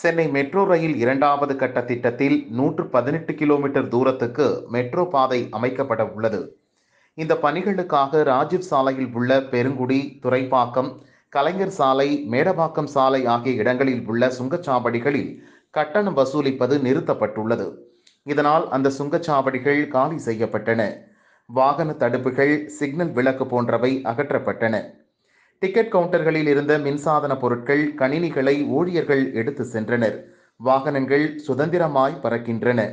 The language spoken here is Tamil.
சென்னை மெட்ரோ ரயில் இரண்டாவது கட்ட திட்டத்தில் நூற்று பதினெட்டு கிலோமீட்டர் தூரத்துக்கு மெட்ரோ பாதை அமைக்கப்பட உள்ளது இந்த பணிகளுக்காக ராஜீவ் சாலையில் உள்ள பெருங்குடி துறைப்பாக்கம் கலைஞர் சாலை மேடவாக்கம் சாலை ஆகிய இடங்களில் உள்ள சுங்கச்சாவடிகளில் கட்டணம் வசூலிப்பது நிறுத்தப்பட்டுள்ளது இதனால் அந்த சுங்கச்சாவடிகள் காலி செய்யப்பட்டன வாகன தடுப்புகள் சிக்னல் விளக்கு போன்றவை அகற்றப்பட்டன டிக்கெட் கவுண்டர்களில் இருந்த மின்சாதன பொருட்கள் கணினிகளை ஊழியர்கள் எடுத்து சென்றனர் வாகனங்கள் சுதந்திரமாய் பறக்கின்றன